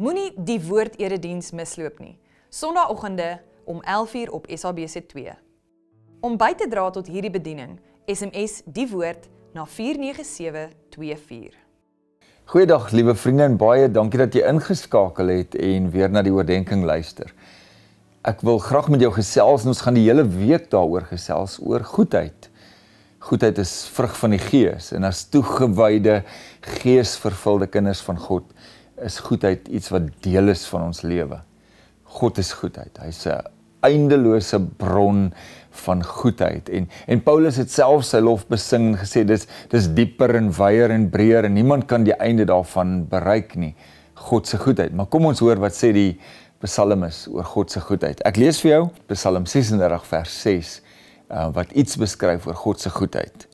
Moenie die woord erediens misloop nie. Sondagoggende om 11:00 op SABC2. Om by te dra tot hierdie bediening, SMS die woord na 49724. Goeiedag, liewe vriende en baie dankie dat jy ingeskakel het en weer na die oordeenking luister. Ek wil graag met jou gesels en ons gaan die hele week daaroor gesels oor goedheid. Goedheid is vrug van die Gees en as toegewyde geesvervulde kinders van God is goedheid iets wat deel is van ons lewe. God is goedheid. Hy's 'n eindelose bron van goedheid en en Paulus het self sy lof besing en gesê dis dis dieper en wyer en breër en niemand kan die einde daarvan bereik nie. God se goedheid. Maar kom ons hoor wat sê die Psalmis oor God se goedheid. Ek lees vir jou Psalm 36 vers 6 uh, wat iets beskryf oor God se goedheid.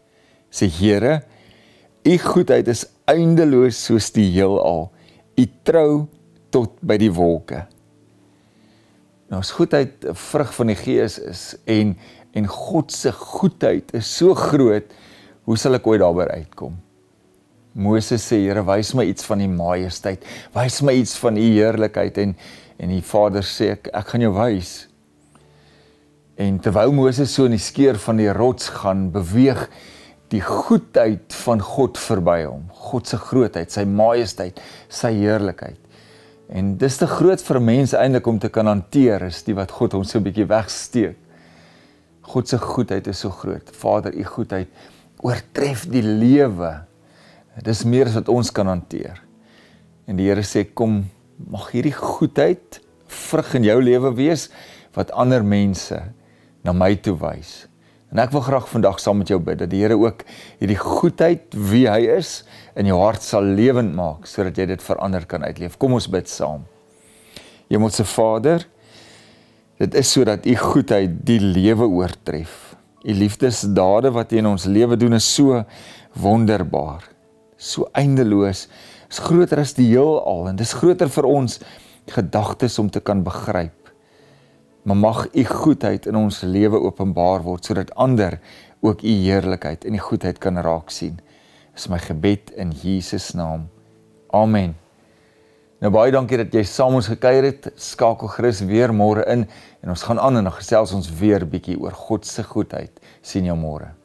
Sê Here, u goedheid is eindeloos soos die heelal u trou tot by die wolke. Nou as goedheid 'n vrug van die Gees is en en God se goedheid is so groot, hoe sal ek ooit daarby uitkom? Moses sê, Here, wys my iets van u majesteit. Wys my iets van u heerlikheid en en die Vader sê ek ek gaan jou wys. En terwyl Moses so in die skeur van die rots gaan beweeg, die goedheid van God verby hom, God se grootheid, sy majesteit, sy heerlikheid. En dis te groot vir mense eintlik om te kan hanteer is die wat God hom so 'n bietjie wegsteek. God se goedheid is so groot. Vader, u goedheid oortref die lewe. Dis meer as wat ons kan hanteer. En die Here sê kom mag hierdie goedheid vrug in jou lewe wees wat ander mense na my toe wys. En ek wil graag vandag saam met jou bid dat die Here ook hierdie goedheid wie hy is in jou hart sal lewend maak sodat jy dit verander kan uitleef. Kom ons bid saam. Hemelse Vader, dit is sodat u goedheid die lewe oortref. U liefdesdade wat u in ons lewe doen is so wonderbaar, so eindeloos, is groter as die heelal en dis groter vir ons gedagtes om te kan begryp maar mag u goedheid in ons lewe openbaar word sodat ander ook u heerlikheid en die goedheid kan raak sien. Dis my gebed in Jesus naam. Amen. Nou baie dankie dat jy saam ons gekuier het. Skakel Chris weer môre in en ons gaan aan en dan gesels ons weer bietjie oor God se goedheid. sien jou môre.